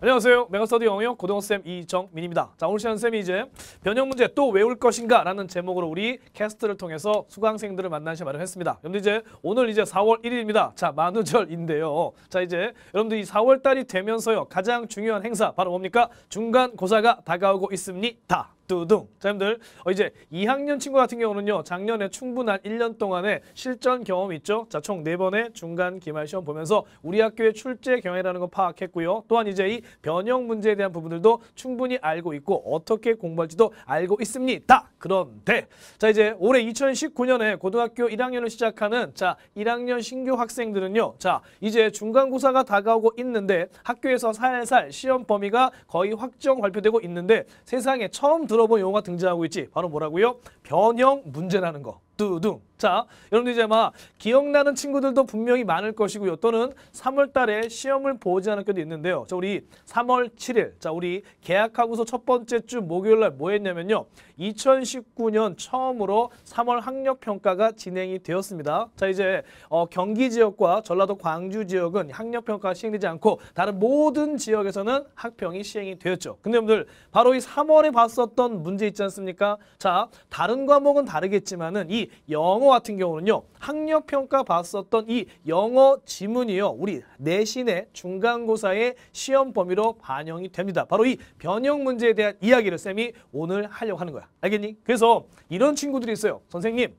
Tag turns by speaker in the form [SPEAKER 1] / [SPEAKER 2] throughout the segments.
[SPEAKER 1] 안녕하세요. 메가스터디 영역 고등쌤 이정민입니다. 자 오늘 시간 쌤이 이제 변형 문제 또 외울 것인가 라는 제목으로 우리 캐스트를 통해서 수강생들을 만나시 마련했습니다. 여러분들 이제 오늘 이제 4월 1일입니다. 자 만우절인데요. 자 이제 여러분들 이 4월 달이 되면서요. 가장 중요한 행사 바로 뭡니까? 중간고사가 다가오고 있습니다. 뚜둥. 자, 여러분들 어, 이제 2학년 친구 같은 경우는요. 작년에 충분한 1년 동안의 실전 경험 있죠. 자, 총 4번의 중간 기말 시험 보면서 우리 학교의 출제 경향이라는 거 파악했고요. 또한 이제 이 변형 문제에 대한 부분들도 충분히 알고 있고 어떻게 공부할지도 알고 있습니다. 그런데 자, 이제 올해 2019년에 고등학교 1학년을 시작하는 자, 1학년 신규 학생들은요. 자, 이제 중간고사가 다가오고 있는데 학교에서 살살 시험 범위가 거의 확정 발표되고 있는데 세상에 처음 들어본 용어가 등장하고 있지. 바로 뭐라고요? 변형 문제라는 거. 뚜둥 자, 여러분들 이제 아마 기억나는 친구들도 분명히 많을 것이고요. 또는 3월 달에 시험을 보지 않은 학교도 있는데요. 자, 우리 3월 7일. 자, 우리 계약하고서 첫 번째 주 목요일 날 뭐 했냐면요. 2019년 처음으로 3월 학력 평가가 진행이 되었습니다. 자, 이제 어, 경기 지역과 전라도 광주 지역은 학력 평가가 시행되지 않고 다른 모든 지역에서는 학평이 시행이 되었죠. 근데 여러분들 바로 이 3월에 봤었던 문제 있지 않습니까? 자, 다른 과목은 다르겠지만은 이 영어 영어 같은 경우는요. 학력 평가 봤었던 이 영어 지문이요. 우리 내신의 중간고사의 시험 범위로 반영이 됩니다. 바로 이 변형 문제에 대한 이야기를 쌤이 오늘 하려고 하는 거야. 알겠니? 그래서 이런 친구들이 있어요. 선생님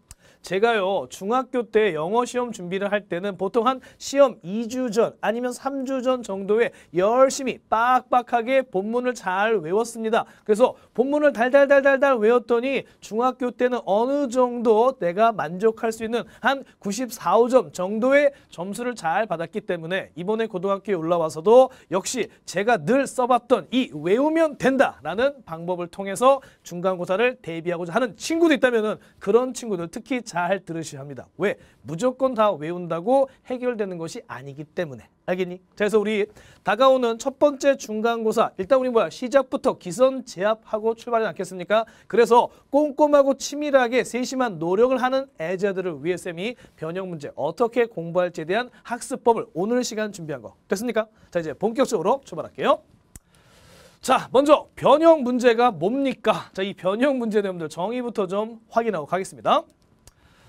[SPEAKER 1] 제가요 중학교 때 영어 시험 준비를 할 때는 보통 한 시험 2주 전 아니면 3주 전 정도에 열심히 빡빡하게 본문을 잘 외웠습니다. 그래서 본문을 달달달달달 외웠더니 중학교 때는 어느 정도 내가 만족할 수 있는 한 94점 정도의 점수를 잘 받았기 때문에 이번에 고등학교에 올라와서도 역시 제가 늘 써봤던 이 외우면 된다라는 방법을 통해서 중간고사를 대비하고자 하는 친구도 있다면 그런 친구들 특히 잘 들으셔야 합니다. 왜? 무조건 다 외운다고 해결되는 것이 아니기 때문에. 알겠니? 자, 그래서 우리 다가오는 첫 번째 중간고사 일단 우리 뭐야 시작부터 기선 제압하고 출발하지 않겠습니까? 그래서 꼼꼼하고 치밀하게 세심한 노력을 하는 애자들을 위해 쌤이 변형 문제 어떻게 공부할지에 대한 학습법을 오늘 시간 준비한 거 됐습니까? 자 이제 본격적으로 출발할게요. 자 먼저 변형 문제가 뭡니까? 자 이 변형 문제 내용들 정의부터 좀 확인하고 가겠습니다.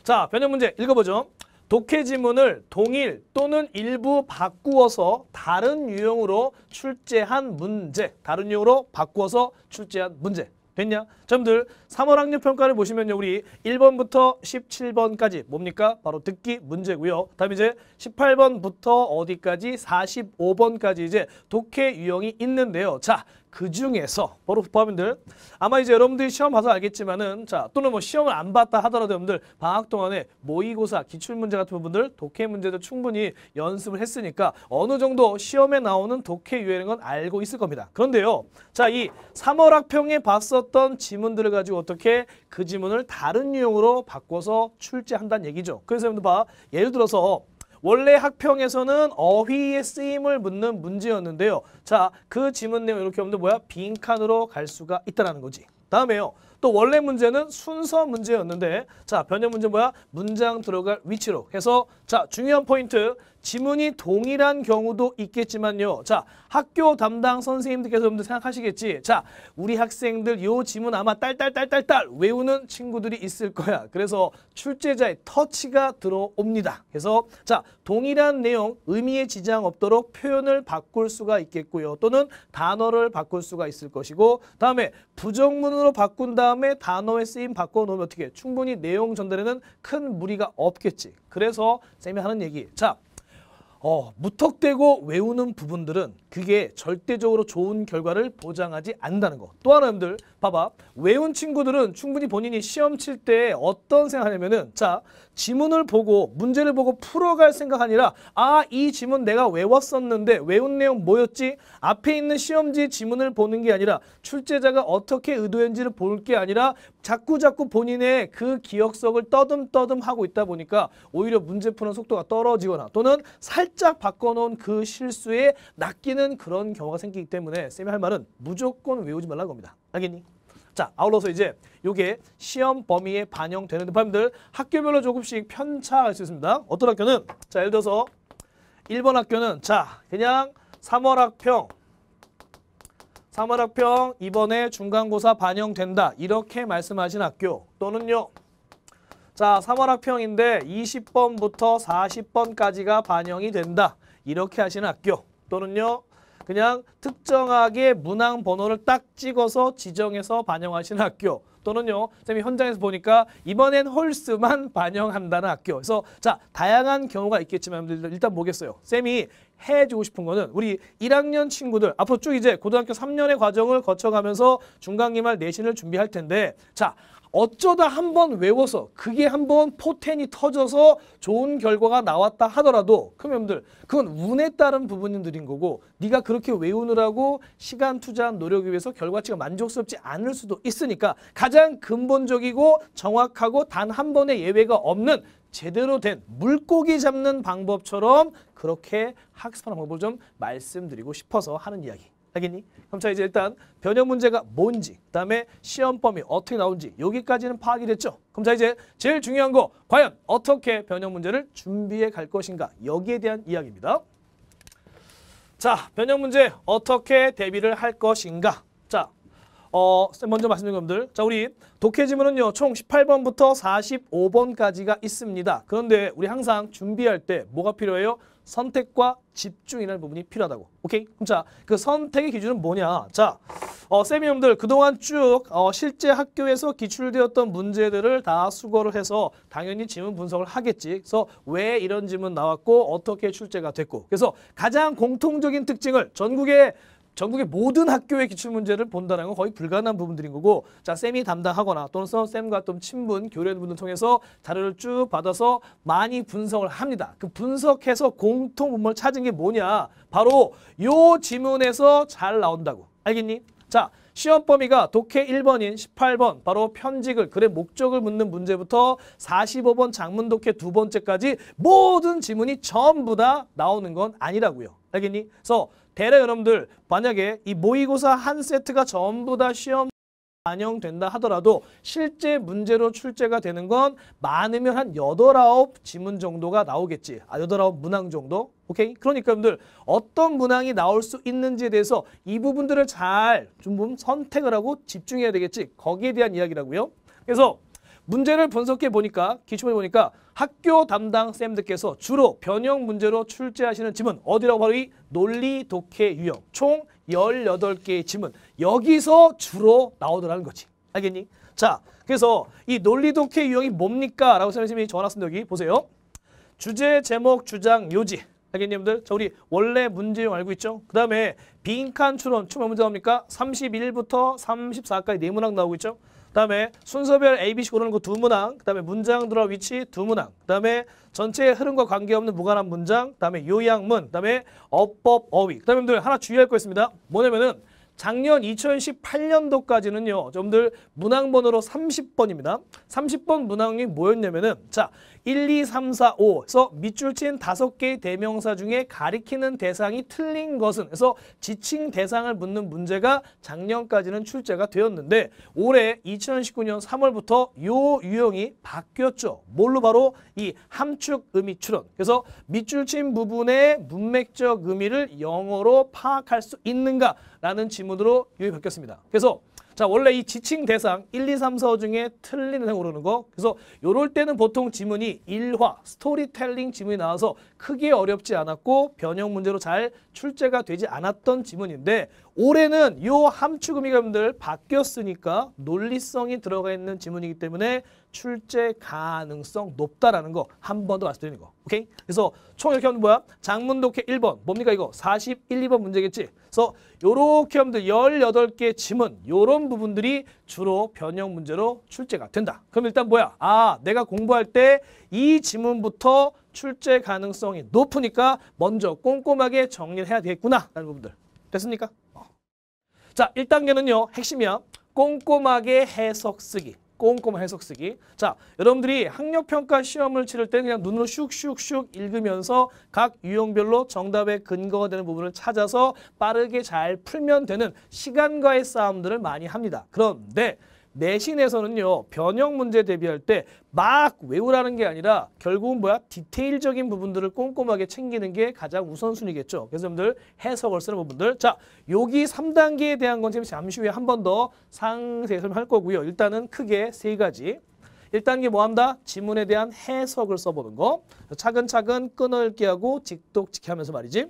[SPEAKER 1] 자, 변형 문제 읽어보죠. 독해 지문을 동일 또는 일부 바꾸어서 다른 유형으로 출제한 문제. 다른 유형으로 바꾸어서 출제한 문제. 됐냐? 점들 3월 학력 평가를 보시면요. 우리 1번부터 17번까지 뭡니까? 바로 듣기 문제고요. 다음 이제 18번부터 어디까지? 45번까지 이제 독해 유형이 있는데요. 자, 그 중에서 바로 포함인들 아마 이제 여러분들이 시험 봐서 알겠지만은 자 또는 뭐 시험을 안 봤다 하더라도 여러분들 방학 동안에 모의고사 기출문제 같은 부분들 독해 문제도 충분히 연습을 했으니까 어느 정도 시험에 나오는 독해 유형인 건 알고 있을 겁니다. 그런데요. 자이 3월 학평에 봤었던 지문들을 가지고 어떻게 그 지문을 다른 유형으로 바꿔서 출제한다는 얘기죠. 그래서 여러분들 봐 예를 들어서 원래 학평에서는 어휘의 쓰임을 묻는 문제였는데요. 자, 그 지문 내용 이렇게 보면 뭐야? 빈칸으로 갈 수가 있다라는 거지. 다음에요. 또 원래 문제는 순서 문제였는데 자, 변형 문제 뭐야? 문장 들어갈 위치로 해서 자, 중요한 포인트. 지문이 동일한 경우도 있겠지만요. 자, 학교 담당 선생님들께서 여러분들 생각하시겠지. 자, 우리 학생들 요 지문 아마 딸딸딸딸딸 외우는 친구들이 있을 거야. 그래서 출제자의 터치가 들어옵니다. 그래서 자, 동일한 내용 의미에 지장 없도록 표현을 바꿀 수가 있겠고요. 또는 단어를 바꿀 수가 있을 것이고 다음에 부정문으로 바꾼 다음에 단어의 쓰임 바꿔놓으면 어떻게 충분히 내용 전달에는 큰 무리가 없겠지. 그래서 쌤이 하는 얘기. 자, 어, 무턱대고 외우는 부분들은 그게 절대적으로 좋은 결과를 보장하지 않는다는 거. 또 하나 여러분들 봐봐. 외운 친구들은 충분히 본인이 시험 칠 때 어떤 생각하냐면은 자 지문을 보고 문제를 보고 풀어갈 생각 아니라 아 이 지문 내가 외웠었는데 외운 내용 뭐였지? 앞에 있는 시험지 지문을 보는 게 아니라 출제자가 어떻게 의도했는지를 볼 게 아니라 자꾸자꾸 본인의 그 기억석을 떠듬떠듬 하고 있다 보니까 오히려 문제 푸는 속도가 떨어지거나 또는 살짝 바꿔놓은 그 실수에 낚이는 그런 경우가 생기기 때문에 쌤이 할 말은 무조건 외우지 말라는 겁니다. 알겠니? 자, 아울러서 이제 이게 시험 범위에 반영되는 듯합들 학교별로 조금씩 편차할 수 있습니다. 어떤 학교는 자, 예를 들어서 1번 학교는 자, 그냥 3월 학평 3월 학평 이번에 중간고사 반영된다. 이렇게 말씀하신 학교 또는요. 자, 3월학평인데 20번부터 40번까지가 반영이 된다. 이렇게 하시는 학교 또는요. 그냥 특정하게 문항 번호를 딱 찍어서 지정해서 반영하시는 학교 또는요. 쌤이 현장에서 보니까 이번엔 홀스만 반영한다는 학교. 그래서 자 다양한 경우가 있겠지만 일단 보겠어요 쌤이 해주고 싶은 거는 우리 1학년 친구들 앞으로 쭉 이제 고등학교 3년의 과정을 거쳐가면서 중간기말 내신을 준비할 텐데 자 어쩌다 한 번 외워서 그게 한 번 포텐이 터져서 좋은 결과가 나왔다 하더라도 그럼 여러분들 그건 운에 따른 부분들인 거고 네가 그렇게 외우느라고 시간 투자한 노력에 비해서 결과치가 만족스럽지 않을 수도 있으니까 가장 근본적이고 정확하고 단 한 번의 예외가 없는 제대로 된 물고기 잡는 방법처럼 그렇게 학습하는 방법을 좀 말씀드리고 싶어서 하는 이야기 알겠니? 그럼 자 이제 일단 변형 문제가 뭔지 그다음에 시험 범위 어떻게 나온지 여기까지는 파악이 됐죠? 그럼 자 이제 제일 중요한 거 과연 어떻게 변형 문제를 준비해 갈 것인가 여기에 대한 이야기입니다. 자 변형 문제 어떻게 대비를 할 것인가 자 어, 먼저 말씀드린 것들. 자, 우리 독해 지문은요, 총 18번부터 45번까지가 있습니다. 그런데 우리 항상 준비할 때 뭐가 필요해요? 선택과 집중이라는 부분이 필요하다고. 오케이? 그럼 자, 그 선택의 기준은 뭐냐? 자, 어, 세미님들 그동안 쭉 어, 실제 학교에서 기출되었던 문제들을 다 수거를 해서 당연히 지문 분석을 하겠지. 그래서 왜 이런 지문 나왔고 어떻게 출제가 됐고. 그래서 가장 공통적인 특징을 전국에 전국의 모든 학교의 기출문제를 본다는 건 거의 불가능한 부분들인 거고 자 쌤이 담당하거나 또는 쌤과 또 친분, 교련분을 통해서 자료를 쭉 받아서 많이 분석을 합니다. 그 분석해서 공통 분모를 찾은 게 뭐냐 바로 요 지문에서 잘 나온다고 알겠니? 자 시험 범위가 독해 1번인 18번 바로 편직을 글의 목적을 묻는 문제부터 45번 장문 독해 두 번째까지 모든 지문이 전부 다 나오는 건 아니라고요. 알겠니? 그래서 대략 여러분들 만약에 이 모의고사 한 세트가 전부 다 시험 반영된다 하더라도 실제 문제로 출제가 되는 건 많으면 한 여덟 아홉 지문 정도가 나오겠지. 아, 여덟 아홉 문항 정도? 오케이? 그러니까 여러분들 어떤 문항이 나올 수 있는지에 대해서 이 부분들을 잘 좀 선택을 하고 집중해야 되겠지. 거기에 대한 이야기라고요. 그래서 문제를 분석해 보니까, 기초해 보니까 학교 담당 쌤들께서 주로 변형 문제로 출제하시는 지문 어디라고 바로 이 논리 독해 유형 총 열여덟 개의 지문 여기서 주로 나오더라는 거지 알겠니? 자 그래서 이 논리 독해 유형이 뭡니까? 라고 선생님이 전화쓴 여기 보세요 주제 제목 주장 요지 알겠니 여러분들? 자 우리 원래 문제용 알고 있죠? 그 다음에 빈칸 추론 추론 문제 나옵니까? 삼십일부터 삼십사까지 네 문항 나오고 있죠? 그다음에 순서별 A, B, C 고르는 거두 그 문항, 그다음에 문장 들어 위치 두 문항, 그다음에 전체 흐름과 관계없는 무관한 문장, 그다음에 요양문, 그다음에 어법 어휘. 그다음에 여러분들 하나 주의할 거 있습니다. 뭐냐면은 작년 2018년도까지는요. 여러분들 문항 번호로 30번입니다. 30번 문항이 뭐였냐면은 자 1, 2, 3, 4, 5 그래서 밑줄 친 다섯 개의 대명사 중에 가리키는 대상이 틀린 것은 그래서 지칭 대상을 묻는 문제가 작년까지는 출제가 되었는데 올해 2019년 3월부터 요 유형이 바뀌었죠. 뭘로 바로 이 함축 의미 출론 그래서 밑줄 친 부분의 문맥적 의미를 영어로 파악할 수 있는가라는 질문 지문으로 유입 이 바뀌었습니다. 그래서 자 원래 이 지칭 대상 1, 2, 3, 4 중에 틀린 대상 고르는 거 그래서 요럴 때는 보통 지문이 일화, 스토리텔링 지문이 나와서 크게 어렵지 않았고 변형 문제로 잘 출제가 되지 않았던 지문인데 올해는 이 함축음이 여러분들 바뀌었으니까 논리성이 들어가 있는 지문이기 때문에 출제 가능성 높다라는 거 한 번 더 말씀드리는 거. 오케이? 그래서 총 이렇게 하면 뭐야? 장문 독해 1번. 뭡니까 이거? 41, 2번 문제겠지? 그래서 요렇게 하면 18개 지문 요런 부분들이 주로 변형 문제로 출제가 된다. 그럼 일단 뭐야? 아, 내가 공부할 때 이 지문부터 출제 가능성이 높으니까 먼저 꼼꼼하게 정리를 해야 되겠구나 라는 부분들. 됐습니까? 어. 자, 1단계는요. 핵심이야. 꼼꼼하게 해석 쓰기. 꼼꼼한 해석 쓰기. 자, 여러분들이 학력평가 시험을 치를 때 그냥 눈으로 슉슉슉 읽으면서 각 유형별로 정답의 근거가 되는 부분을 찾아서 빠르게 잘 풀면 되는 시간과의 싸움들을 많이 합니다. 그런데 내신에서는요 변형 문제 대비할 때 막 외우라는 게 아니라 결국은 뭐야 디테일적인 부분들을 꼼꼼하게 챙기는 게 가장 우선순위겠죠 그래서 여러분들 해석을 쓰는 부분들 자 여기 3단계에 대한 건 지금 잠시 후에 한 번 더 상세히 설명할 거고요 일단은 크게 세 가지 1단계 뭐 한다? 지문에 대한 해석을 써보는 거 차근차근 끊을게 하고 직독직해 하면서 말이지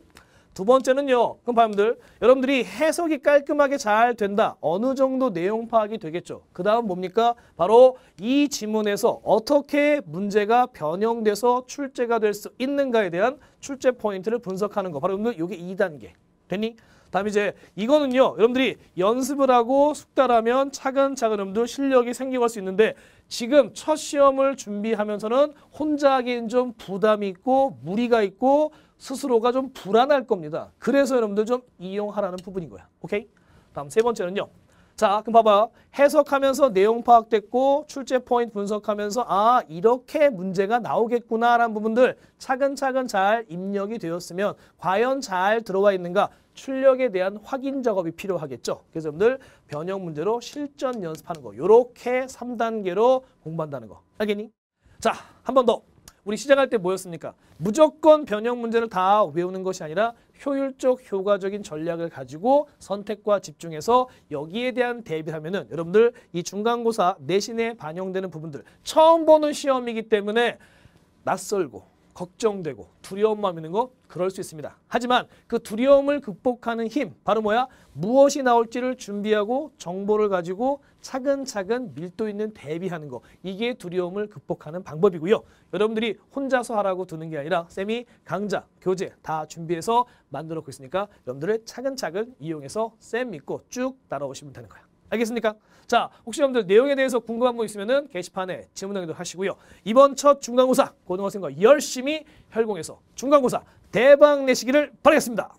[SPEAKER 1] 두 번째는요. 그럼 여러분들, 여러분들이 해석이 깔끔하게 잘 된다. 어느 정도 내용 파악이 되겠죠. 그 다음 뭡니까? 바로 이 지문에서 어떻게 문제가 변형돼서 출제가 될 수 있는가에 대한 출제 포인트를 분석하는 거. 바로 여러분들 이게 2단계. 됐니? 다음 이제 이거는요. 여러분들이 연습을 하고 숙달하면 차근차근 음도 실력이 생겨갈 수 있는데 지금 첫 시험을 준비하면서는 혼자 하기엔 좀 부담이 있고 무리가 있고 스스로가 좀 불안할 겁니다. 그래서 여러분들 좀 이용하라는 부분인 거야. 오케이? 다음 세 번째는요. 자, 그럼 봐봐요. 해석하면서 내용 파악됐고 출제 포인트 분석하면서 아, 이렇게 문제가 나오겠구나라는 부분들 차근차근 잘 입력이 되었으면 과연 잘 들어와 있는가 출력에 대한 확인 작업이 필요하겠죠. 그래서 여러분들 변형 문제로 실전 연습하는 거 이렇게 3단계로 공부한다는 거. 알겠니? 자, 한 번 더. 우리 시작할 때 뭐였습니까? 무조건 변형 문제를 다 외우는 것이 아니라 효율적 효과적인 전략을 가지고 선택과 집중해서 여기에 대한 대비를 하면은 여러분들 이 중간고사 내신에 반영되는 부분들 처음 보는 시험이기 때문에 낯설고 걱정되고 두려운 마음 있는 거 그럴 수 있습니다. 하지만 그 두려움을 극복하는 힘 바로 뭐야? 무엇이 나올지를 준비하고 정보를 가지고 차근차근 밀도 있는 대비하는 거 이게 두려움을 극복하는 방법이고요. 여러분들이 혼자서 하라고 두는 게 아니라 쌤이 강좌, 교재 다 준비해서 만들어 놓고 있으니까 여러분들을 차근차근 이용해서 쌤 믿고 쭉 따라오시면 되는 거예요. 알겠습니까? 자, 혹시 여러분들 내용에 대해서 궁금한 분 있으면은 게시판에 질문하기도 하시고요. 이번 첫 중간고사 고등학생과 열심히 혈공해서 중간고사 대박 내시기를 바라겠습니다.